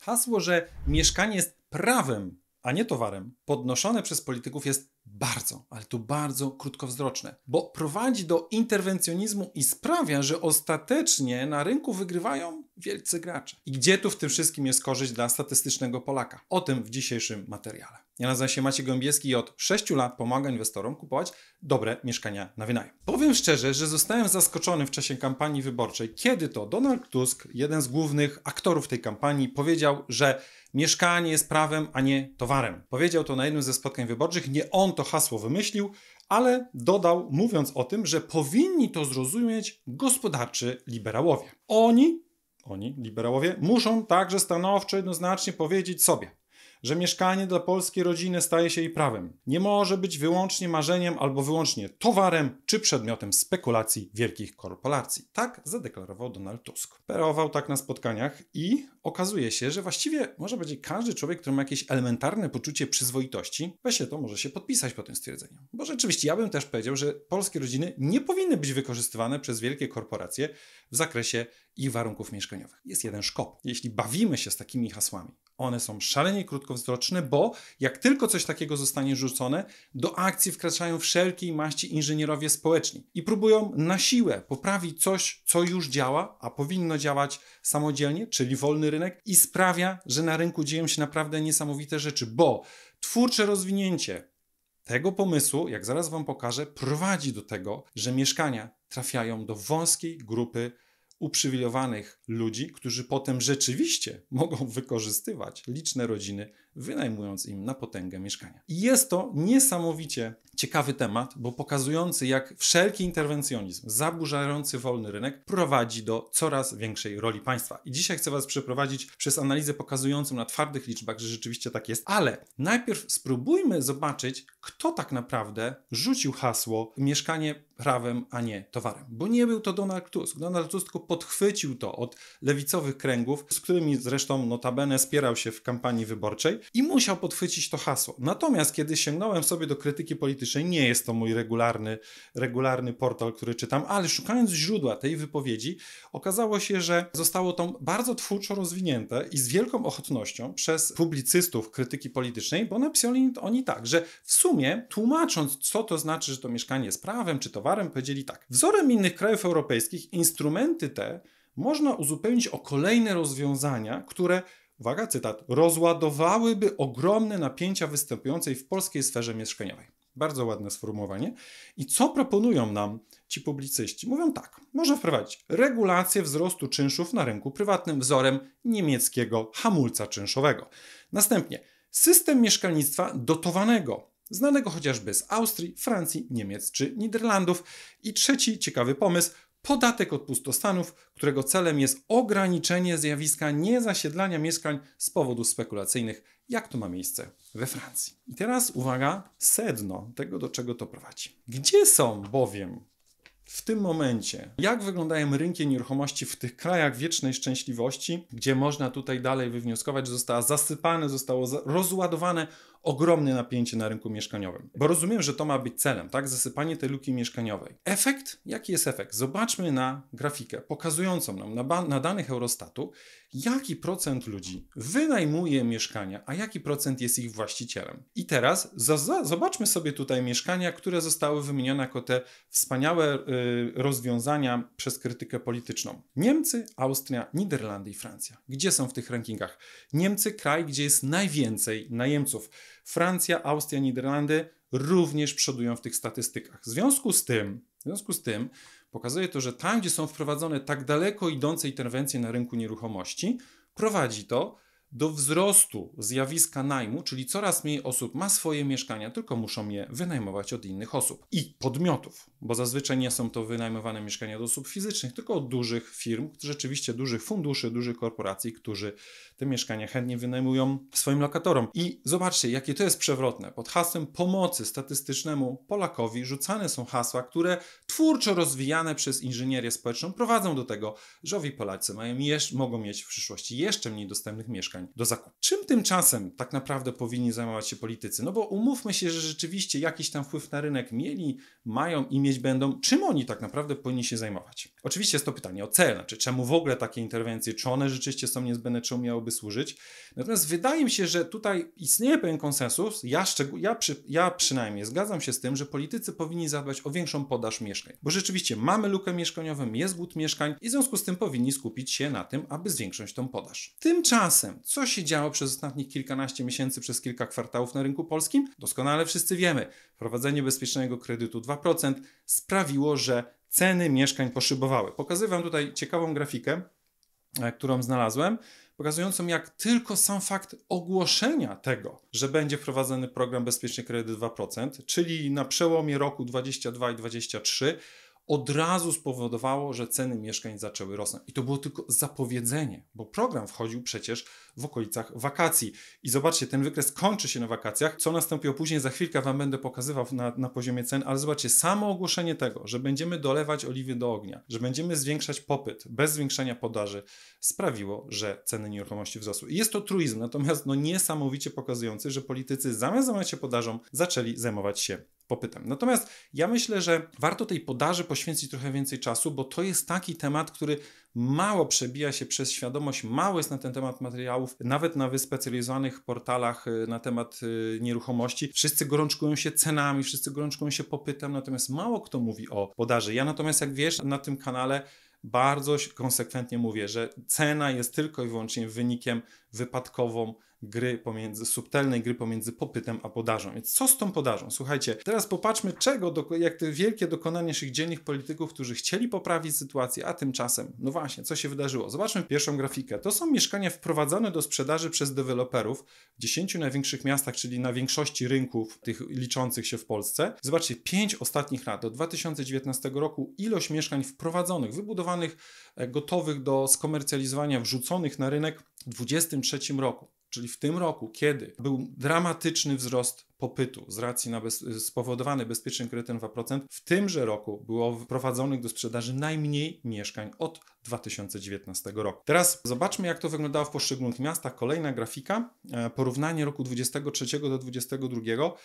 Hasło, że mieszkanie jest prawem, a nie towarem, podnoszone przez polityków jest bardzo, ale tu bardzo krótkowzroczne, bo prowadzi do interwencjonizmu i sprawia, że ostatecznie na rynku wygrywają wielcy gracze. I gdzie tu w tym wszystkim jest korzyść dla statystycznego Polaka? O tym w dzisiejszym materiale. Ja nazywam się Maciej Gąbieski i od 6 lat pomagam inwestorom kupować dobre mieszkania na wynajem. Powiem szczerze, że zostałem zaskoczony w czasie kampanii wyborczej, kiedy to Donald Tusk, jeden z głównych aktorów tej kampanii, powiedział, że mieszkanie jest prawem, a nie towarem. Powiedział to na jednym ze spotkań wyborczych. Nie on to hasło wymyślił, ale dodał, mówiąc o tym, że powinni to zrozumieć gospodarczy liberałowie. Oni, oni, liberałowie, muszą także stanowczo, jednoznacznie powiedzieć sobie, że mieszkanie dla polskiej rodziny staje się jej prawem. Nie może być wyłącznie marzeniem albo wyłącznie towarem czy przedmiotem spekulacji wielkich korporacji. Tak zadeklarował Donald Tusk. Perował tak na spotkaniach i okazuje się, że właściwie może być każdy człowiek, który ma jakieś elementarne poczucie przyzwoitości, właśnie to może się podpisać po tym stwierdzeniu. Bo rzeczywiście ja bym też powiedział, że polskie rodziny nie powinny być wykorzystywane przez wielkie korporacje w zakresie i warunków mieszkaniowych. Jest jeden szkop. Jeśli bawimy się z takimi hasłami, one są szalenie krótkowzroczne, bo jak tylko coś takiego zostanie rzucone, do akcji wkraczają wszelkiej maści inżynierowie społeczni i próbują na siłę poprawić coś, co już działa, a powinno działać samodzielnie, czyli wolny rynek, i sprawia, że na rynku dzieją się naprawdę niesamowite rzeczy, bo twórcze rozwinięcie tego pomysłu, jak zaraz Wam pokażę, prowadzi do tego, że mieszkania trafiają do wąskiej grupy uprzywilejowanych ludzi, którzy potem rzeczywiście mogą wykorzystywać liczne rodziny wynajmując im na potęgę mieszkania. I jest to niesamowicie ciekawy temat, bo pokazujący, jak wszelki interwencjonizm zaburzający wolny rynek prowadzi do coraz większej roli państwa. I dzisiaj chcę Was przeprowadzić przez analizę pokazującą na twardych liczbach, że rzeczywiście tak jest, ale najpierw spróbujmy zobaczyć, kto tak naprawdę rzucił hasło mieszkanie prawem, a nie towarem. Bo nie był to Donald Tusk. Donald Tusk tylko podchwycił to od lewicowych kręgów, z którymi zresztą notabene spierał się w kampanii wyborczej i musiał podchwycić to hasło. Natomiast kiedy sięgnąłem sobie do krytyki politycznej, nie jest to mój regularny, regularny portal, który czytam, ale szukając źródła tej wypowiedzi, okazało się, że zostało to bardzo twórczo rozwinięte i z wielką ochotnością przez publicystów krytyki politycznej, bo napisali oni tak, że w sumie tłumacząc, co to znaczy, że to mieszkanie jest prawem czy towarem, powiedzieli tak. Wzorem innych krajów europejskich instrumenty te można uzupełnić o kolejne rozwiązania, które uwaga, cytat, rozładowałyby ogromne napięcia występujące w polskiej sferze mieszkaniowej. Bardzo ładne sformułowanie. I co proponują nam ci publicyści? Mówią tak, można wprowadzić regulację wzrostu czynszów na rynku prywatnym wzorem niemieckiego hamulca czynszowego. Następnie system mieszkalnictwa dotowanego, znanego chociażby z Austrii, Francji, Niemiec czy Niderlandów. I trzeci ciekawy pomysł podatek od pustostanów, którego celem jest ograniczenie zjawiska niezasiedlania mieszkań z powodów spekulacyjnych, jak to ma miejsce we Francji. I teraz uwaga, sedno tego, do czego to prowadzi. Gdzie są bowiem w tym momencie, jak wyglądają rynki nieruchomości w tych krajach wiecznej szczęśliwości, gdzie można tutaj dalej wywnioskować, że została zasypane, zostało rozładowane ogromne napięcie na rynku mieszkaniowym. Bo rozumiem, że to ma być celem, tak? Zasypanie tej luki mieszkaniowej. Efekt? Jaki jest efekt? Zobaczmy na grafikę pokazującą nam na, na danych Eurostatu, jaki procent ludzi wynajmuje mieszkania, a jaki procent jest ich właścicielem. I teraz zobaczmy sobie tutaj mieszkania, które zostały wymienione jako te wspaniałe y, rozwiązania przez krytykę polityczną. Niemcy, Austria, Niderlandy i Francja. Gdzie są w tych rankingach? Niemcy, kraj, gdzie jest najwięcej najemców. Francja, Austria, Niderlandy również przodują w tych statystykach. W związku z tym, w związku z tym pokazuje to, że tam, gdzie są wprowadzone tak daleko idące interwencje na rynku nieruchomości, prowadzi to do wzrostu zjawiska najmu, czyli coraz mniej osób ma swoje mieszkania, tylko muszą je wynajmować od innych osób i podmiotów, bo zazwyczaj nie są to wynajmowane mieszkania od osób fizycznych, tylko od dużych firm, rzeczywiście dużych funduszy, dużych korporacji, którzy te mieszkania chętnie wynajmują swoim lokatorom. I zobaczcie, jakie to jest przewrotne. Pod hasłem pomocy statystycznemu Polakowi rzucane są hasła, które twórczo rozwijane przez inżynierię społeczną prowadzą do tego, że owi Polacy mają mogą mieć w przyszłości jeszcze mniej dostępnych mieszkań do zakupu. Czym tymczasem tak naprawdę powinni zajmować się politycy? No bo umówmy się, że rzeczywiście jakiś tam wpływ na rynek mieli, mają i mieć będą. Czym oni tak naprawdę powinni się zajmować? Oczywiście jest to pytanie o cel, znaczy czemu w ogóle takie interwencje, czy one rzeczywiście są niezbędne, czemu miałoby służyć. Natomiast wydaje mi się, że tutaj istnieje pewien konsensus. Ja, szczeg- ja, przy, ja przynajmniej zgadzam się z tym, że politycy powinni zadbać o większą podaż mieszkań mieszkań. Bo rzeczywiście mamy lukę mieszkaniową, jest głód mieszkań i w związku z tym powinni skupić się na tym, aby zwiększyć tą podaż. Tymczasem, co się działo przez ostatnich kilkanaście miesięcy, przez kilka kwartałów na rynku polskim? Doskonale wszyscy wiemy. Wprowadzenie bezpiecznego kredytu 2% sprawiło, że ceny mieszkań poszybowały. Pokazuję Wam tutaj ciekawą grafikę, e, którą znalazłem pokazującą, jak tylko sam fakt ogłoszenia tego, że będzie wprowadzony program Bezpieczny Kredyt 2%, czyli na przełomie roku 2022 i 2023, od razu spowodowało, że ceny mieszkań zaczęły rosnąć. I to było tylko zapowiedzenie, bo program wchodził przecież w okolicach wakacji. I zobaczcie, ten wykres kończy się na wakacjach. Co nastąpiło później, za chwilkę Wam będę pokazywał na, na poziomie cen, ale zobaczcie, samo ogłoszenie tego, że będziemy dolewać oliwy do ognia, że będziemy zwiększać popyt bez zwiększenia podaży, sprawiło, że ceny nieruchomości wzrosły. I jest to truizm, natomiast no niesamowicie pokazujący, że politycy zamiast zajmować się podażą, zaczęli zajmować się popytem. Natomiast ja myślę, że warto tej podaży poświęcić trochę więcej czasu, bo to jest taki temat, który mało przebija się przez świadomość, mało jest na ten temat materiałów, nawet na wyspecjalizowanych portalach y, na temat y, nieruchomości. Wszyscy gorączkują się cenami, wszyscy gorączkują się popytem, natomiast mało kto mówi o podaży. Ja natomiast, jak wiesz, na tym kanale bardzo konsekwentnie mówię, że cena jest tylko i wyłącznie wynikiem wypadkową gry pomiędzy, subtelnej gry pomiędzy popytem a podażą. Więc co z tą podażą? Słuchajcie, teraz popatrzmy czego, jak te wielkie dokonania naszych dzielnych polityków, którzy chcieli poprawić sytuację, a tymczasem, no właśnie, co się wydarzyło? Zobaczmy pierwszą grafikę. To są mieszkania wprowadzane do sprzedaży przez deweloperów w 10 największych miastach, czyli na większości rynków tych liczących się w Polsce. Zobaczcie, 5 ostatnich lat, do 2019 roku ilość mieszkań wprowadzonych, wybudowanych, e, gotowych do skomercjalizowania, wrzuconych na rynek 2023 roku, czyli w tym roku, kiedy był dramatyczny wzrost popytu z racji na bez, spowodowany bezpiecznym kredytem 2%, w tymże roku było wprowadzonych do sprzedaży najmniej mieszkań od 2019 roku. Teraz zobaczmy, jak to wyglądało w poszczególnych miastach. Kolejna grafika, e, porównanie roku 2023 do 2022.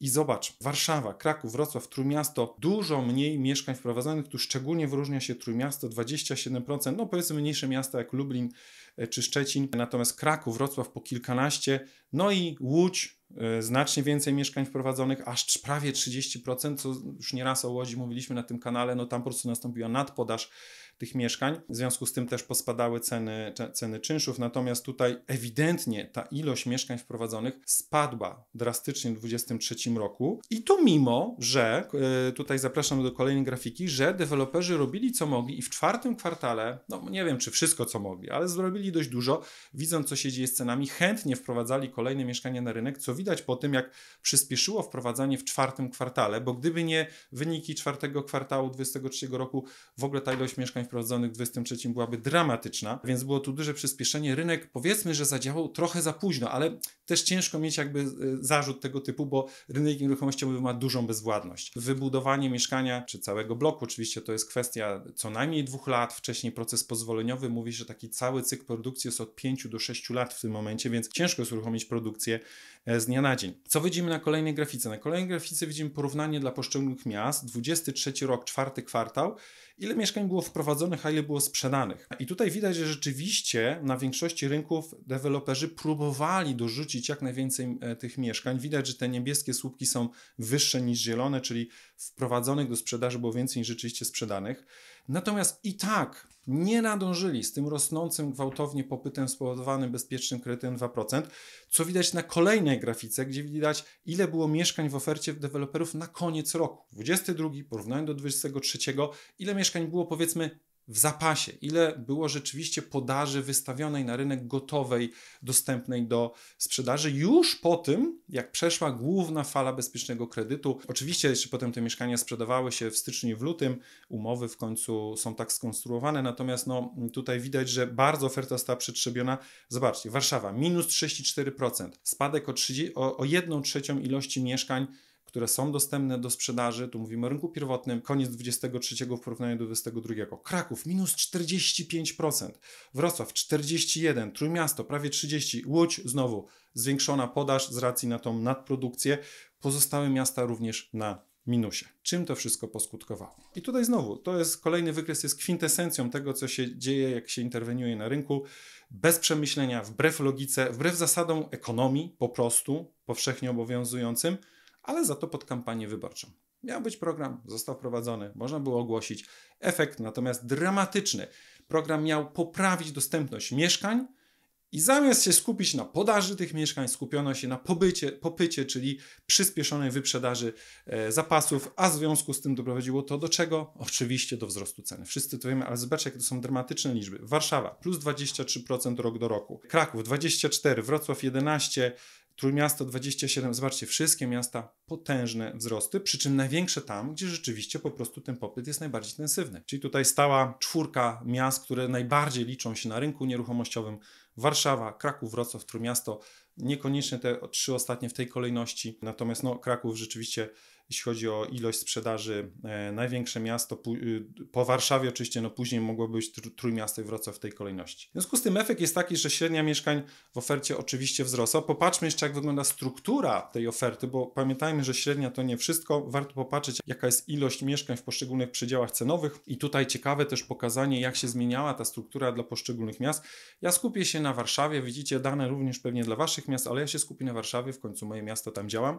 I zobacz, Warszawa, Kraków, Wrocław, Trójmiasto, dużo mniej mieszkań wprowadzonych, tu szczególnie wyróżnia się Trójmiasto, 27%, no powiedzmy mniejsze miasta jak Lublin e, czy Szczecin, natomiast Kraków, Wrocław po kilkanaście, no i Łódź, e, znacznie więcej mieszkań wprowadzonych, aż prawie 30%, co już nieraz o Łodzi mówiliśmy na tym kanale, no tam po prostu nastąpiła nadpodaż tych mieszkań. W związku z tym też pospadały ceny, ceny czynszów, natomiast tutaj ewidentnie ta ilość mieszkań wprowadzonych spadła drastycznie w 2023 roku i to mimo, że e, tutaj zapraszam do kolejnej grafiki, że deweloperzy robili co mogli i w czwartym kwartale, no nie wiem czy wszystko co mogli, ale zrobili dość dużo, widząc co się dzieje z cenami, chętnie wprowadzali kolejne mieszkania na rynek, co widać po tym jak przyspieszyło wprowadzanie w czwartym kwartale, bo gdyby nie wyniki czwartego kwartału 2023 roku, w ogóle ta ilość mieszkań wprowadzonych w 2023 byłaby dramatyczna, więc było tu duże przyspieszenie. Rynek powiedzmy, że zadziałał trochę za późno, ale też ciężko mieć jakby e, zarzut tego typu, bo rynek nieruchomościowy ma dużą bezwładność. Wybudowanie mieszkania czy całego bloku oczywiście to jest kwestia co najmniej dwóch lat, wcześniej proces pozwoleniowy mówi, że taki cały cykl produkcji jest od 5 do 6 lat w tym momencie, więc ciężko jest uruchomić produkcję e, z dnia na dzień. Co widzimy na kolejnej grafice? Na kolejnej grafice widzimy porównanie dla poszczególnych miast, 23 rok, czwarty kwartał ile mieszkań było wprowadzonych, a ile było sprzedanych. I tutaj widać, że rzeczywiście na większości rynków deweloperzy próbowali dorzucić jak najwięcej e, tych mieszkań. Widać, że te niebieskie słupki są wyższe niż zielone, czyli wprowadzonych do sprzedaży było więcej niż rzeczywiście sprzedanych. Natomiast i tak nie nadążyli z tym rosnącym gwałtownie popytem spowodowanym bezpiecznym kredytem 2%, co widać na kolejnej grafice, gdzie widać ile było mieszkań w ofercie deweloperów na koniec roku. 22 porównaniu do 23, ile mieszkań było powiedzmy w zapasie, ile było rzeczywiście podaży wystawionej na rynek gotowej, dostępnej do sprzedaży już po tym, jak przeszła główna fala bezpiecznego kredytu. Oczywiście jeszcze potem te mieszkania sprzedawały się w styczniu i w lutym, umowy w końcu są tak skonstruowane, natomiast no, tutaj widać, że bardzo oferta została przetrzebiona. Zobaczcie, Warszawa minus 34%, spadek o, 30, o, o 1 trzecią ilości mieszkań które są dostępne do sprzedaży, tu mówimy o rynku pierwotnym, koniec 23 w porównaniu do 22. Kraków minus 45%, Wrocław 41, Trójmiasto prawie 30, Łódź znowu zwiększona podaż z racji na tą nadprodukcję, pozostałe miasta również na minusie. Czym to wszystko poskutkowało? I tutaj znowu, to jest kolejny wykres, jest kwintesencją tego, co się dzieje, jak się interweniuje na rynku, bez przemyślenia, wbrew logice, wbrew zasadom ekonomii po prostu, powszechnie obowiązującym, ale za to pod kampanię wyborczą. Miał być program, został prowadzony, można było ogłosić. Efekt natomiast dramatyczny. Program miał poprawić dostępność mieszkań i zamiast się skupić na podaży tych mieszkań, skupiono się na pobycie, popycie, czyli przyspieszonej wyprzedaży e, zapasów, a w związku z tym doprowadziło to do czego? Oczywiście do wzrostu ceny. Wszyscy to wiemy, ale zobaczcie, jakie to są dramatyczne liczby. Warszawa plus 23% rok do roku, Kraków 24%, Wrocław 11%, Trójmiasto 27, zobaczcie, wszystkie miasta potężne wzrosty, przy czym największe tam, gdzie rzeczywiście po prostu ten popyt jest najbardziej intensywny. Czyli tutaj stała czwórka miast, które najbardziej liczą się na rynku nieruchomościowym. Warszawa, Kraków, Wrocław, Trójmiasto, niekoniecznie te trzy ostatnie w tej kolejności, natomiast no, Kraków rzeczywiście jeśli chodzi o ilość sprzedaży, e, największe miasto e, po Warszawie oczywiście, no później mogłoby być Trójmiasto i Wrocław w tej kolejności. W związku z tym efekt jest taki, że średnia mieszkań w ofercie oczywiście wzrosła. Popatrzmy jeszcze jak wygląda struktura tej oferty, bo pamiętajmy, że średnia to nie wszystko. Warto popatrzeć jaka jest ilość mieszkań w poszczególnych przedziałach cenowych i tutaj ciekawe też pokazanie jak się zmieniała ta struktura dla poszczególnych miast. Ja skupię się na Warszawie, widzicie dane również pewnie dla waszych miast, ale ja się skupię na Warszawie, w końcu moje miasto tam działam.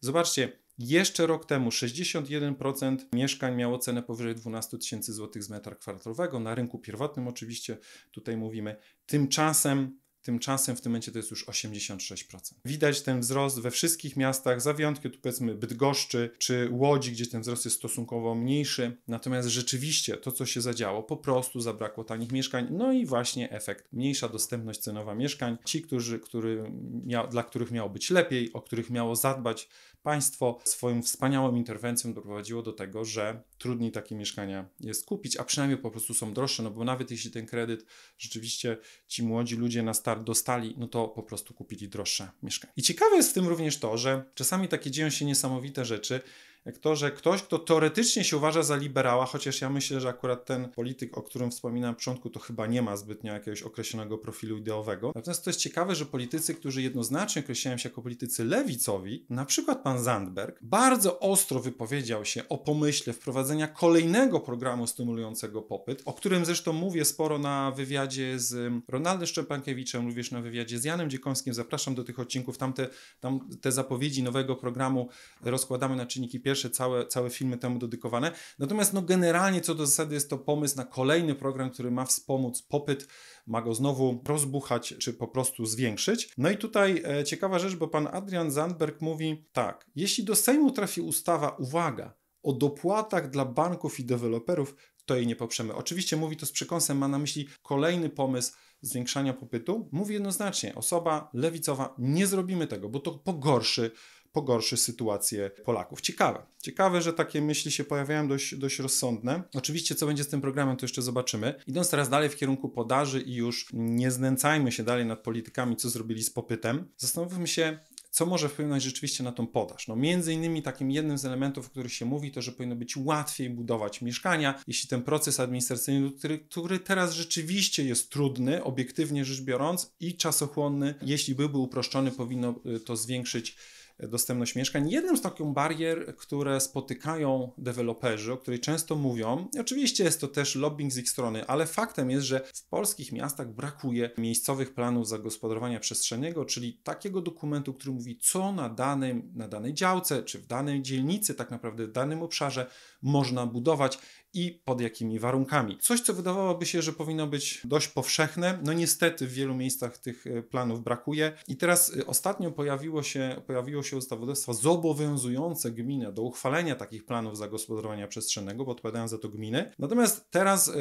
Zobaczcie, jeszcze rok temu 61% mieszkań miało cenę powyżej 12 tysięcy złotych z metra kwadratowego. Na rynku pierwotnym oczywiście tutaj mówimy. Tymczasem Tymczasem w tym momencie to jest już 86%. Widać ten wzrost we wszystkich miastach, za wyjątkiem tu powiedzmy Bydgoszczy czy Łodzi, gdzie ten wzrost jest stosunkowo mniejszy. Natomiast rzeczywiście to, co się zadziało, po prostu zabrakło tanich mieszkań. No i właśnie efekt mniejsza dostępność cenowa mieszkań. Ci, którzy, który mia, dla których miało być lepiej, o których miało zadbać Państwo swoją wspaniałą interwencją doprowadziło do tego, że trudniej takie mieszkania jest kupić, a przynajmniej po prostu są droższe, no bo nawet jeśli ten kredyt rzeczywiście ci młodzi ludzie na start dostali, no to po prostu kupili droższe mieszkanie. I ciekawe jest w tym również to, że czasami takie dzieją się niesamowite rzeczy, jak to, że ktoś, kto teoretycznie się uważa za liberała, chociaż ja myślę, że akurat ten polityk, o którym wspominałem na początku, to chyba nie ma zbytnio jakiegoś określonego profilu ideowego. Natomiast to jest ciekawe, że politycy, którzy jednoznacznie określają się jako politycy lewicowi, na przykład pan Zandberg, bardzo ostro wypowiedział się o pomyśle wprowadzenia kolejnego programu stymulującego popyt, o którym zresztą mówię sporo na wywiadzie z Ronaldem Szczepankiewiczem, również na wywiadzie z Janem Dziekowskim. Zapraszam do tych odcinków. Tam te, tam te zapowiedzi nowego programu rozkładamy na czynniki pierwsze całe, całe filmy temu dedykowane. Natomiast no, generalnie co do zasady jest to pomysł na kolejny program, który ma wspomóc popyt, ma go znowu rozbuchać czy po prostu zwiększyć. No i tutaj e, ciekawa rzecz, bo pan Adrian Zandberg mówi tak, jeśli do Sejmu trafi ustawa, uwaga, o dopłatach dla banków i deweloperów, to jej nie poprzemy. Oczywiście mówi to z przekąsem, ma na myśli kolejny pomysł zwiększania popytu. Mówi jednoznacznie, osoba lewicowa, nie zrobimy tego, bo to pogorszy pogorszy sytuację Polaków. Ciekawe. Ciekawe, że takie myśli się pojawiają dość, dość rozsądne. Oczywiście, co będzie z tym programem, to jeszcze zobaczymy. Idąc teraz dalej w kierunku podaży i już nie znęcajmy się dalej nad politykami, co zrobili z popytem, zastanówmy się, co może wpłynąć rzeczywiście na tą podaż. No między innymi takim jednym z elementów, o których się mówi, to że powinno być łatwiej budować mieszkania, jeśli ten proces administracyjny, który, który teraz rzeczywiście jest trudny, obiektywnie rzecz biorąc i czasochłonny, jeśli byłby uproszczony, powinno y, to zwiększyć dostępność mieszkań. Jednym z takich barier, które spotykają deweloperzy, o której często mówią, oczywiście jest to też lobbying z ich strony, ale faktem jest, że w polskich miastach brakuje miejscowych planów zagospodarowania przestrzennego, czyli takiego dokumentu, który mówi, co na, danym, na danej działce, czy w danej dzielnicy, tak naprawdę w danym obszarze można budować i pod jakimi warunkami. Coś, co wydawałoby się, że powinno być dość powszechne, no niestety w wielu miejscach tych e, planów brakuje. I teraz e, ostatnio pojawiło się, pojawiło się ustawodawstwo zobowiązujące gminę do uchwalenia takich planów zagospodarowania przestrzennego, bo odpowiadają za to gminy. Natomiast teraz e,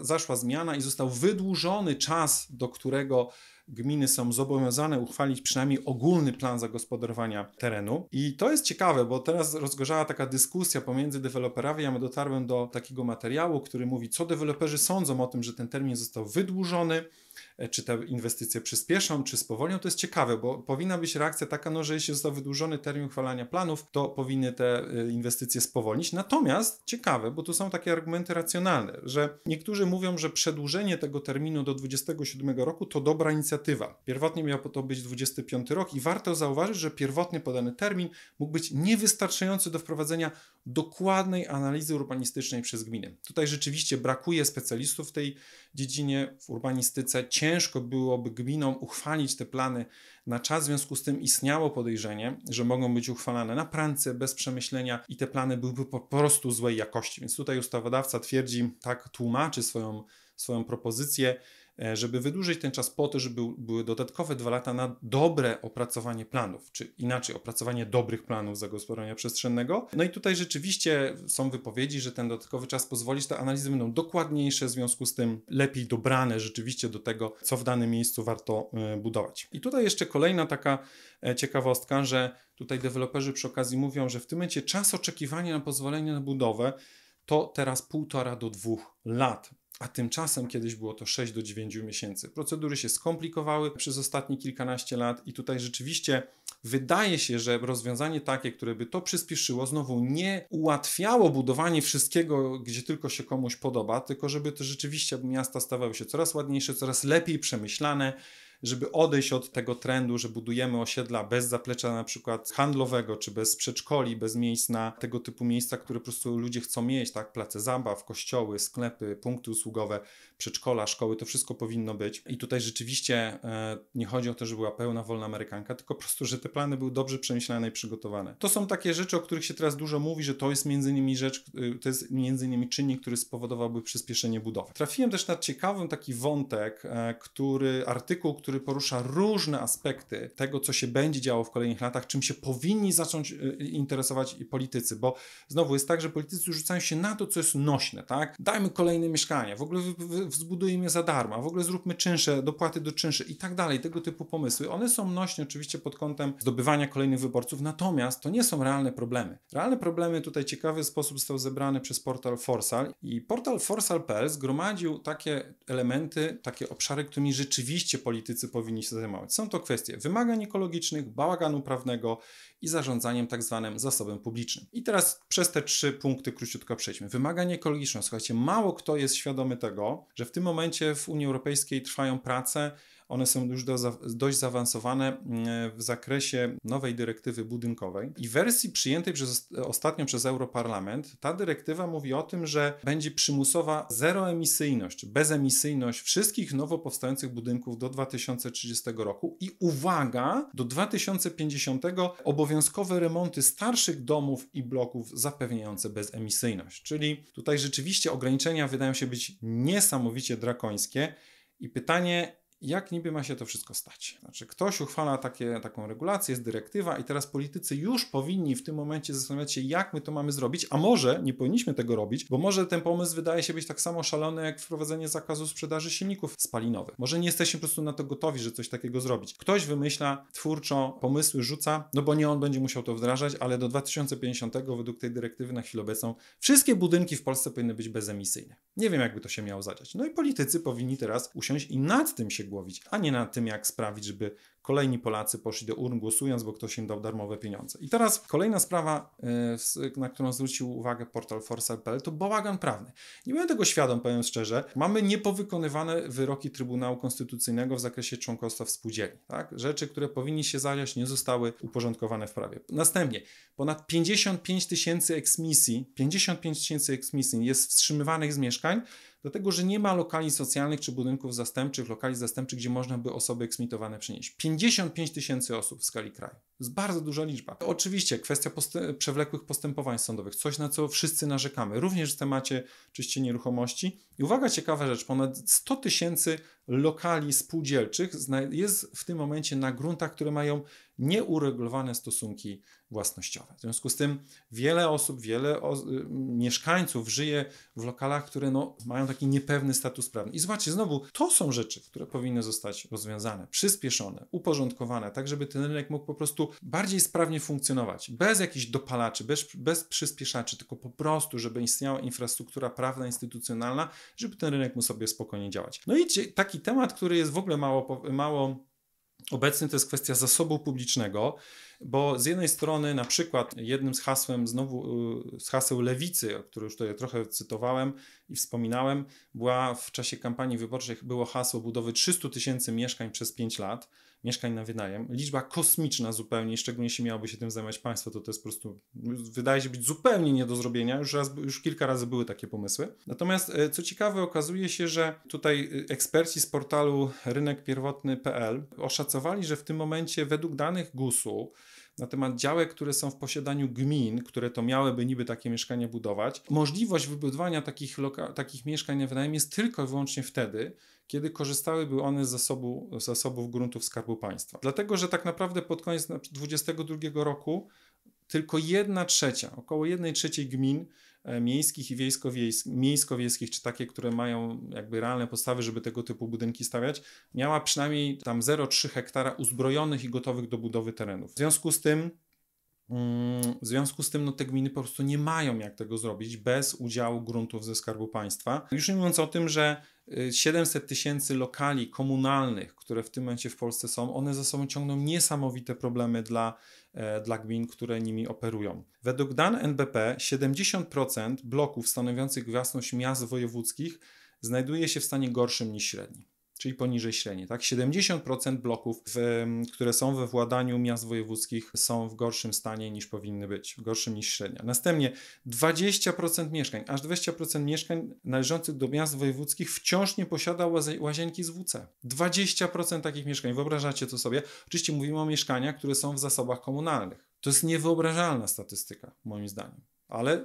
zaszła zmiana i został wydłużony czas, do którego gminy są zobowiązane uchwalić przynajmniej ogólny plan zagospodarowania terenu. I to jest ciekawe, bo teraz rozgorzała taka dyskusja pomiędzy deweloperami. Ja dotarłem do takiego materiału, który mówi, co deweloperzy sądzą o tym, że ten termin został wydłużony. E, czy te inwestycje przyspieszą, czy spowolnią, to jest ciekawe, bo powinna być reakcja taka, no, że jeśli został wydłużony termin uchwalania planów, to powinny te e, inwestycje spowolnić. Natomiast ciekawe, bo tu są takie argumenty racjonalne, że niektórzy mówią, że przedłużenie tego terminu do 27 roku to dobra inicjatywa. Pierwotnie miał to być 25 rok i warto zauważyć, że pierwotnie podany termin mógł być niewystarczający do wprowadzenia dokładnej analizy urbanistycznej przez gminy. Tutaj rzeczywiście brakuje specjalistów w tej dziedzinie, w urbanistyce, ciężko ciężko byłoby gminom uchwalić te plany na czas, w związku z tym istniało podejrzenie, że mogą być uchwalane na prance bez przemyślenia i te plany byłyby po prostu złej jakości. Więc tutaj ustawodawca twierdzi, tak tłumaczy swoją, swoją propozycję, E, żeby wydłużyć ten czas po to, żeby były dodatkowe dwa lata na dobre opracowanie planów, czy inaczej opracowanie dobrych planów zagospodarowania przestrzennego. No i tutaj rzeczywiście są wypowiedzi, że ten dodatkowy czas pozwoli, że te analizy będą dokładniejsze, w związku z tym lepiej dobrane rzeczywiście do tego, co w danym miejscu warto e, budować. I tutaj jeszcze kolejna taka e, ciekawostka, że tutaj deweloperzy przy okazji mówią, że w tym momencie czas oczekiwania na pozwolenie na budowę to teraz półtora do dwóch lat a tymczasem kiedyś było to 6 do 9 miesięcy. Procedury się skomplikowały przez ostatnie kilkanaście lat i tutaj rzeczywiście wydaje się, że rozwiązanie takie, które by to przyspieszyło, znowu nie ułatwiało budowanie wszystkiego, gdzie tylko się komuś podoba, tylko żeby to rzeczywiście miasta stawały się coraz ładniejsze, coraz lepiej przemyślane, żeby odejść od tego trendu, że budujemy osiedla bez zaplecza na przykład handlowego, czy bez przedszkoli, bez miejsc na tego typu miejsca, które po prostu ludzie chcą mieć, tak? Place zabaw, kościoły, sklepy, punkty usługowe, przedszkola, szkoły, to wszystko powinno być. I tutaj rzeczywiście e, nie chodzi o to, że była pełna wolna amerykanka, tylko po prostu, że te plany były dobrze przemyślane i przygotowane. To są takie rzeczy, o których się teraz dużo mówi, że to jest między innymi rzecz, y, to jest między innymi czynnik, który spowodowałby przyspieszenie budowy. Trafiłem też na ciekawy taki wątek, e, który, artykuł, który który porusza różne aspekty tego, co się będzie działo w kolejnych latach, czym się powinni zacząć e, interesować politycy, bo znowu jest tak, że politycy rzucają się na to, co jest nośne, tak? Dajmy kolejne mieszkania, w ogóle wzbudujmy je za darmo, w ogóle zróbmy czynsze, dopłaty do czynszy i tak dalej, tego typu pomysły. One są nośne oczywiście pod kątem zdobywania kolejnych wyborców, natomiast to nie są realne problemy. Realne problemy tutaj ciekawy sposób został zebrany przez portal Forsal i portal forsal.pl zgromadził takie elementy, takie obszary, którymi rzeczywiście politycy politycy powinni się zajmować. Są to kwestie wymagań ekologicznych, bałaganu prawnego i zarządzaniem tak zwanym zasobem publicznym. I teraz przez te trzy punkty króciutko przejdźmy. Wymagań ekologiczne. Słuchajcie, mało kto jest świadomy tego, że w tym momencie w Unii Europejskiej trwają prace one są już do, dość zaawansowane mm, w zakresie nowej dyrektywy budynkowej i wersji przyjętej przez, ostatnio przez Europarlament. Ta dyrektywa mówi o tym, że będzie przymusowa zeroemisyjność, bezemisyjność wszystkich nowo powstających budynków do 2030 roku i uwaga, do 2050 obowiązkowe remonty starszych domów i bloków zapewniające bezemisyjność. Czyli tutaj rzeczywiście ograniczenia wydają się być niesamowicie drakońskie. I pytanie, jak niby ma się to wszystko stać? Znaczy, ktoś uchwala takie, taką regulację, jest dyrektywa, i teraz politycy już powinni w tym momencie zastanawiać się, jak my to mamy zrobić, a może nie powinniśmy tego robić, bo może ten pomysł wydaje się być tak samo szalony, jak wprowadzenie zakazu sprzedaży silników spalinowych. Może nie jesteśmy po prostu na to gotowi, że coś takiego zrobić. Ktoś wymyśla twórczo, pomysły rzuca, no bo nie on będzie musiał to wdrażać, ale do 2050 według tej dyrektywy na chwilę obecną wszystkie budynki w Polsce powinny być bezemisyjne. Nie wiem, jakby to się miało zadziać. No i politycy powinni teraz usiąść i nad tym się głowić, a nie na tym, jak sprawić, żeby kolejni Polacy poszli do urn głosując, bo ktoś im dał darmowe pieniądze. I teraz kolejna sprawa, e, na którą zwrócił uwagę portal Forsa.pl, to bałagan prawny. Nie byłem tego świadom, powiem szczerze. Mamy niepowykonywane wyroki Trybunału Konstytucyjnego w zakresie członkostwa spółdzielni. Tak? Rzeczy, które powinni się zająć, nie zostały uporządkowane w prawie. Następnie, ponad 55 tysięcy eksmisji, 55 tysięcy eksmisji jest wstrzymywanych z mieszkań, Dlatego, że nie ma lokali socjalnych czy budynków zastępczych, lokali zastępczych, gdzie można by osoby eksmitowane przenieść. 55 tysięcy osób w skali kraju jest bardzo duża liczba. Oczywiście kwestia przewlekłych postępowań sądowych, coś na co wszyscy narzekamy, również w temacie oczywiście nieruchomości. I uwaga, ciekawa rzecz, ponad 100 tysięcy lokali spółdzielczych jest w tym momencie na gruntach, które mają nieuregulowane stosunki własnościowe. W związku z tym wiele osób, wiele o, y, mieszkańców żyje w lokalach, które no, mają taki niepewny status prawny. I zobaczcie, znowu to są rzeczy, które powinny zostać rozwiązane, przyspieszone, uporządkowane, tak żeby ten rynek mógł po prostu bardziej sprawnie funkcjonować. Bez jakichś dopalaczy, bez, bez przyspieszaczy, tylko po prostu, żeby istniała infrastruktura prawna, instytucjonalna, żeby ten rynek mógł sobie spokojnie działać. No i taki temat, który jest w ogóle mało, mało to jest kwestia zasobu publicznego, bo z jednej strony, na przykład, jednym z hasłem, znowu y, z haseł lewicy, o którym już tutaj trochę cytowałem i wspominałem, była w czasie kampanii wyborczej było hasło budowy 300 tysięcy mieszkań przez 5 lat mieszkań na wynajem. Liczba kosmiczna zupełnie, szczególnie jeśli miałoby się tym zajmować państwo, to to jest po prostu, wydaje się być zupełnie nie do zrobienia. Już, raz, już kilka razy były takie pomysły. Natomiast e, co ciekawe, okazuje się, że tutaj e, eksperci z portalu rynekpierwotny.pl oszacowali, że w tym momencie według danych GUS-u na temat działek, które są w posiadaniu gmin, które to miałyby niby takie mieszkania budować, możliwość wybudowania takich, takich mieszkań na wynajem jest tylko i wyłącznie wtedy, kiedy korzystałyby one z, zasobu, z zasobów gruntów Skarbu Państwa. Dlatego, że tak naprawdę pod koniec 2022 roku tylko jedna trzecia, około jednej trzeciej gmin e, miejskich i miejsko-wiejskich, czy takie, które mają jakby realne podstawy, żeby tego typu budynki stawiać, miała przynajmniej tam 0,3 hektara uzbrojonych i gotowych do budowy terenów. W związku z tym mm, w związku z tym no, te gminy po prostu nie mają jak tego zrobić bez udziału gruntów ze Skarbu Państwa. Już nie mówiąc o tym, że 700 y, tysięcy lokali komunalnych, które w tym momencie w Polsce są, one za sobą ciągną niesamowite problemy dla, e, dla gmin, które nimi operują. Według danych NBP 70% bloków stanowiących własność miast wojewódzkich znajduje się w stanie gorszym niż średni czyli poniżej średniej. Tak? 70% bloków, w, które są we władaniu miast wojewódzkich, są w gorszym stanie niż powinny być, w gorszym niż średnia. Następnie 20% mieszkań, aż 20% mieszkań należących do miast wojewódzkich wciąż nie posiada łazienki z WC. 20% takich mieszkań, wyobrażacie to sobie? Oczywiście mówimy o mieszkaniach, które są w zasobach komunalnych. To jest niewyobrażalna statystyka, moim zdaniem. Ale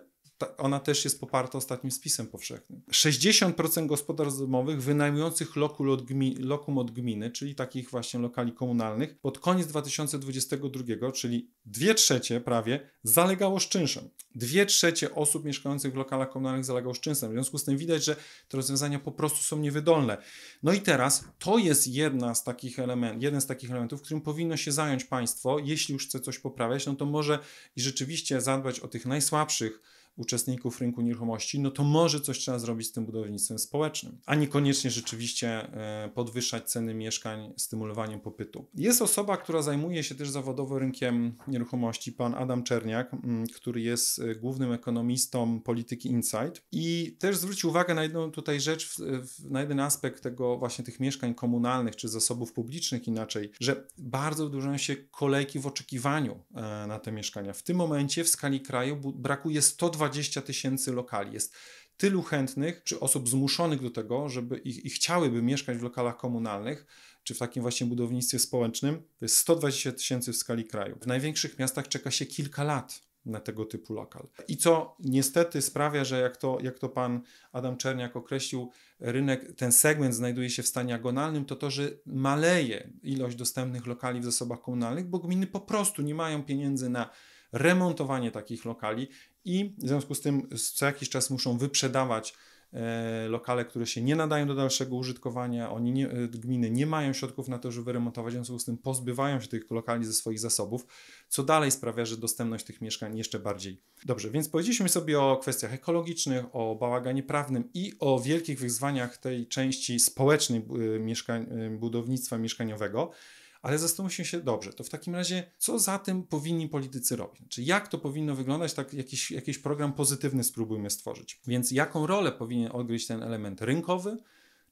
ona też jest poparta ostatnim spisem powszechnym. 60% gospodarstw domowych wynajmujących lokum od, gminy, lokum od gminy, czyli takich właśnie lokali komunalnych, pod koniec 2022, czyli 2 trzecie prawie, zalegało z czynszem. 2 trzecie osób mieszkających w lokalach komunalnych zalegało z czynszem. W związku z tym widać, że te rozwiązania po prostu są niewydolne. No i teraz to jest jedna z takich element, jeden z takich elementów, którym powinno się zająć państwo, jeśli już chce coś poprawiać, no to może i rzeczywiście zadbać o tych najsłabszych, uczestników rynku nieruchomości, no to może coś trzeba zrobić z tym budownictwem społecznym, a niekoniecznie rzeczywiście e, podwyższać ceny mieszkań stymulowaniem popytu. Jest osoba, która zajmuje się też zawodowo rynkiem nieruchomości, pan Adam Czerniak, mm, który jest e, głównym ekonomistą polityki Insight i też zwrócił uwagę na jedną tutaj rzecz, na jeden aspekt tego właśnie tych mieszkań komunalnych czy zasobów publicznych inaczej, że bardzo wydłużają się kolejki w oczekiwaniu e, na te mieszkania. W tym momencie w skali kraju brakuje 120 20 tysięcy lokali. Jest tylu chętnych, czy osób zmuszonych do tego, żeby ich i chciałyby mieszkać w lokalach komunalnych, czy w takim właśnie budownictwie społecznym, to jest 120 tysięcy w skali kraju. W największych miastach czeka się kilka lat na tego typu lokal. I co niestety sprawia, że jak to, jak to pan Adam Czerniak określił, rynek, ten segment znajduje się w stanie agonalnym, to to, że maleje ilość dostępnych lokali w zasobach komunalnych, bo gminy po prostu nie mają pieniędzy na remontowanie takich lokali, i w związku z tym co jakiś czas muszą wyprzedawać e, lokale, które się nie nadają do dalszego użytkowania, oni nie, e, gminy nie mają środków na to, żeby wyremontować, w związku z tym pozbywają się tych lokali ze swoich zasobów, co dalej sprawia, że dostępność tych mieszkań jeszcze bardziej. Dobrze, więc powiedzieliśmy sobie o kwestiach ekologicznych, o bałaganie prawnym i o wielkich wyzwaniach tej części społecznej e, budownictwa mieszkaniowego. Ale zastanówmy się, dobrze, to w takim razie, co za tym powinni politycy robić? Czy znaczy, jak to powinno wyglądać, tak jakiś, jakiś program pozytywny spróbujmy stworzyć. Więc jaką rolę powinien odgryźć ten element rynkowy,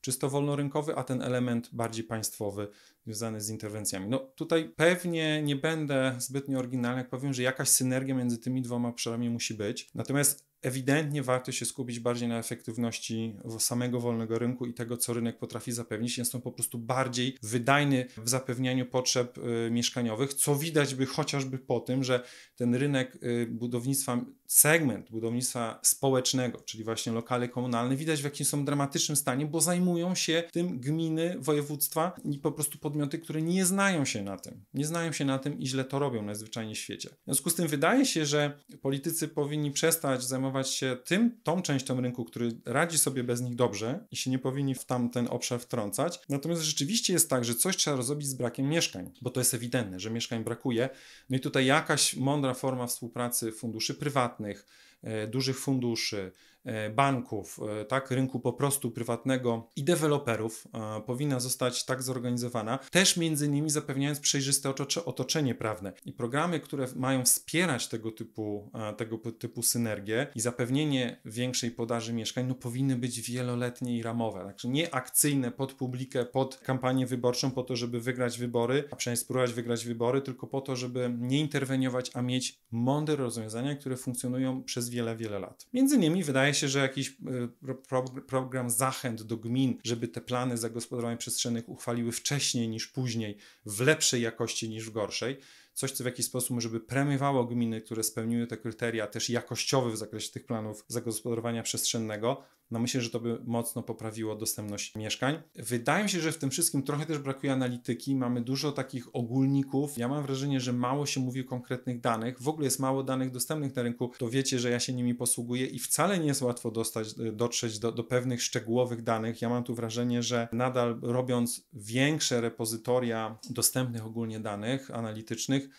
czysto wolnorynkowy, a ten element bardziej państwowy, związany z interwencjami. No tutaj pewnie nie będę zbytnio oryginalny, jak powiem, że jakaś synergia między tymi dwoma obszarami musi być. Natomiast ewidentnie warto się skupić bardziej na efektywności samego wolnego rynku i tego, co rynek potrafi zapewnić. Jest on po prostu bardziej wydajny w zapewnianiu potrzeb y, mieszkaniowych, co widać by chociażby po tym, że ten rynek y, budownictwa segment budownictwa społecznego, czyli właśnie lokale komunalne, widać w jakim są dramatycznym stanie, bo zajmują się tym gminy, województwa i po prostu podmioty, które nie znają się na tym. Nie znają się na tym i źle to robią najzwyczajniej w świecie. W związku z tym wydaje się, że politycy powinni przestać zajmować się tym, tą częścią rynku, który radzi sobie bez nich dobrze i się nie powinni w tamten obszar wtrącać. Natomiast rzeczywiście jest tak, że coś trzeba zrobić z brakiem mieszkań, bo to jest ewidentne, że mieszkań brakuje. No i tutaj jakaś mądra forma współpracy funduszy prywatnych, prywatnych, e, dużych funduszy, E, banków, e, tak, rynku po prostu prywatnego i deweloperów e, powinna zostać tak zorganizowana, też między innymi zapewniając przejrzyste otoczenie prawne. I programy, które mają wspierać tego typu, tego typu synergie i zapewnienie większej podaży mieszkań, no powinny być wieloletnie i ramowe, także nie akcyjne pod publikę, pod kampanię wyborczą po to, żeby wygrać wybory, a przynajmniej spróbować wygrać wybory, tylko po to, żeby nie interweniować, a mieć mądre rozwiązania, które funkcjonują przez wiele, wiele lat. Między innymi wydaje sensie, że jakiś y, program zachęt do gmin, żeby te plany zagospodarowania przestrzennych uchwaliły wcześniej niż później, w lepszej jakości niż w gorszej. Coś, co w jakiś sposób, żeby premiowało gminy, które spełniły te kryteria, też jakościowe w zakresie tych planów zagospodarowania przestrzennego, no myślę, że to by mocno poprawiło dostępność mieszkań. Wydaje mi się, że w tym wszystkim trochę też brakuje analityki, mamy dużo takich ogólników. Ja mam wrażenie, że mało się mówi o konkretnych danych, w ogóle jest mało danych dostępnych na rynku, to wiecie, że ja się nimi posługuję i wcale nie jest łatwo dostać, e, dotrzeć do, do pewnych szczegółowych danych. Ja mam tu wrażenie, że nadal robiąc większe repozytoria dostępnych ogólnie danych analitycznych,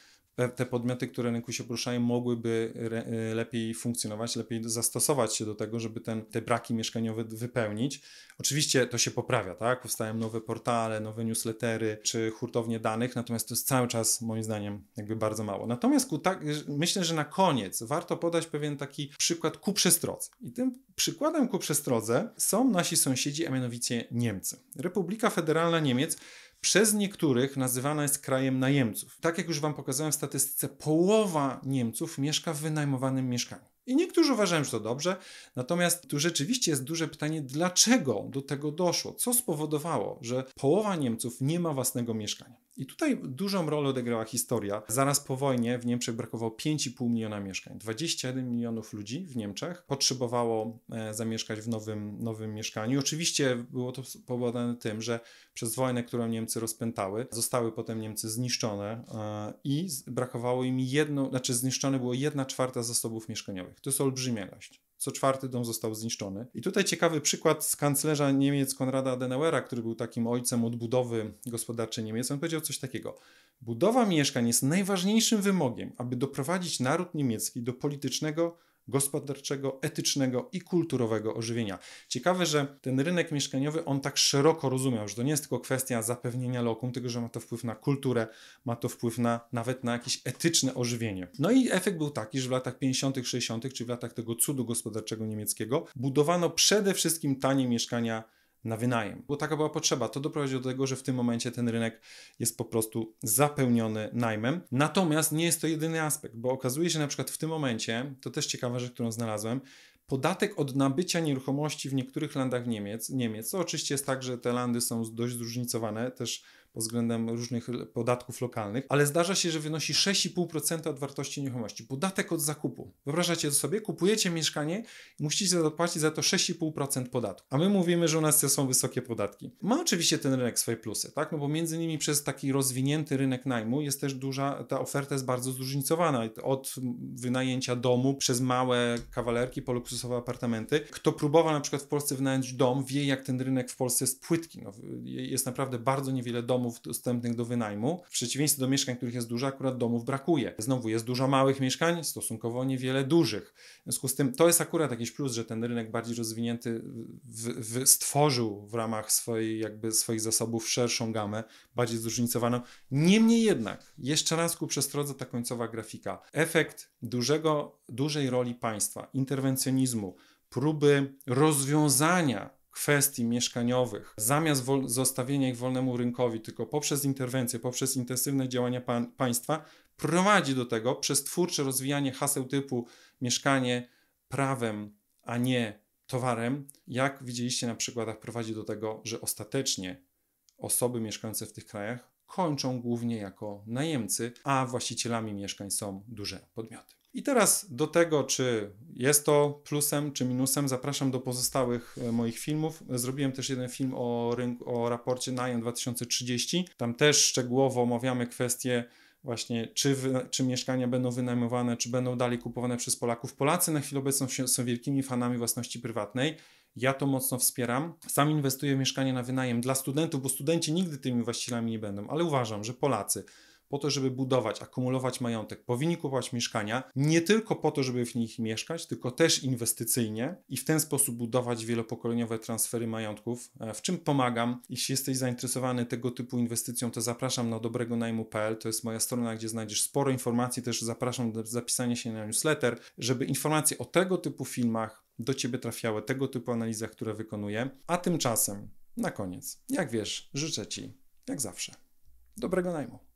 te podmioty, które rynku się poruszają, mogłyby re, y, lepiej funkcjonować, lepiej zastosować się do tego, żeby ten, te braki mieszkaniowe wypełnić. Oczywiście to się poprawia, tak? Powstają nowe portale, nowe newslettery czy hurtownie danych, natomiast to jest cały czas moim zdaniem jakby bardzo mało. Natomiast tak, y, myślę, że na koniec warto podać pewien taki przykład ku przestrodze. I tym przykładem ku przestrodze są nasi sąsiedzi, a mianowicie Niemcy. Republika Federalna Niemiec przez niektórych nazywana jest krajem najemców. Tak jak już Wam pokazałem w statystyce, połowa Niemców mieszka w wynajmowanym mieszkaniu. I niektórzy uważają, że to dobrze, natomiast tu rzeczywiście jest duże pytanie, dlaczego do tego doszło? Co spowodowało, że połowa Niemców nie ma własnego mieszkania? I tutaj dużą rolę odegrała historia. Zaraz po wojnie w Niemczech brakowało 5,5 miliona mieszkań. 21 milionów ludzi w Niemczech potrzebowało e, zamieszkać w nowym, nowym mieszkaniu. Oczywiście było to powodowane tym, że przez wojnę, którą Niemcy rozpętały, zostały potem Niemcy zniszczone e, i brakowało im jedno, znaczy zniszczone było 1 czwarta zasobów mieszkaniowych. To jest olbrzymia ilość co czwarty dom został zniszczony. I tutaj ciekawy przykład z kanclerza Niemiec Konrada Adenauera, który był takim ojcem odbudowy gospodarczej Niemiec. On powiedział coś takiego. Budowa mieszkań jest najważniejszym wymogiem, aby doprowadzić naród niemiecki do politycznego gospodarczego, etycznego i kulturowego ożywienia. Ciekawe, że ten rynek mieszkaniowy on tak szeroko rozumiał, że to nie jest tylko kwestia zapewnienia lokum, tylko że ma to wpływ na kulturę, ma to wpływ na, nawet na jakieś etyczne ożywienie. No i efekt był taki, że w latach 50., 60., czy w latach tego cudu gospodarczego niemieckiego budowano przede wszystkim tanie mieszkania na wynajem, bo taka była potrzeba. To doprowadziło do tego, że w tym momencie ten rynek jest po prostu zapełniony najmem. Natomiast nie jest to jedyny aspekt, bo okazuje się na przykład w tym momencie, to też ciekawa rzecz, którą znalazłem, Podatek od nabycia nieruchomości w niektórych landach Niemiec, Niemiec, to oczywiście jest tak, że te landy są dość zróżnicowane, też pod względem różnych podatków lokalnych, ale zdarza się, że wynosi 6,5% od wartości nieruchomości. Podatek od zakupu. Wyobrażacie sobie, kupujecie mieszkanie i musicie zapłacić za to 6,5% podatku. A my mówimy, że u nas są wysokie podatki. Ma oczywiście ten rynek swoje plusy, tak? No bo między innymi przez taki rozwinięty rynek najmu jest też duża, ta oferta jest bardzo zróżnicowana. Od wynajęcia domu przez małe kawalerki po luksusowe apartamenty. Kto próbował na przykład w Polsce wynająć dom, wie jak ten rynek w Polsce jest płytki. No, jest naprawdę bardzo niewiele domów domów dostępnych do wynajmu. W przeciwieństwie do mieszkań, których jest dużo, akurat domów brakuje. Znowu jest dużo małych mieszkań, stosunkowo niewiele dużych. W związku z tym to jest akurat jakiś plus, że ten rynek bardziej rozwinięty w, w stworzył w ramach swojej, jakby swoich zasobów szerszą gamę, bardziej zróżnicowaną. Niemniej jednak, jeszcze raz ku przestrodze ta końcowa grafika. Efekt dużego, dużej roli państwa, interwencjonizmu, próby rozwiązania kwestii mieszkaniowych, zamiast zostawienia ich wolnemu rynkowi, tylko poprzez interwencję, poprzez intensywne działania pa państwa, prowadzi do tego przez twórcze rozwijanie haseł typu mieszkanie prawem, a nie towarem, jak widzieliście na przykładach, prowadzi do tego, że ostatecznie osoby mieszkające w tych krajach kończą głównie jako najemcy, a właścicielami mieszkań są duże podmioty. I teraz do tego, czy jest to plusem czy minusem, zapraszam do pozostałych e, moich filmów. Zrobiłem też jeden film o, rynku, o raporcie Najem 2030. Tam też szczegółowo omawiamy kwestie właśnie, czy, wy, czy mieszkania będą wynajmowane, czy będą dalej kupowane przez Polaków. Polacy na chwilę obecną są wielkimi fanami własności prywatnej. Ja to mocno wspieram. Sam inwestuję w mieszkanie na wynajem dla studentów, bo studenci nigdy tymi właścicielami nie będą, ale uważam, że Polacy po to, żeby budować, akumulować majątek, powinni kupować mieszkania nie tylko po to, żeby w nich mieszkać, tylko też inwestycyjnie i w ten sposób budować wielopokoleniowe transfery majątków, e, w czym pomagam. Jeśli jesteś zainteresowany tego typu inwestycją, to zapraszam na dobrego najmu.pl. To jest moja strona, gdzie znajdziesz sporo informacji. Też zapraszam do zapisania się na newsletter, żeby informacje o tego typu filmach do Ciebie trafiały, tego typu analizach, które wykonuję. A tymczasem, na koniec, jak wiesz, życzę Ci, jak zawsze, dobrego najmu.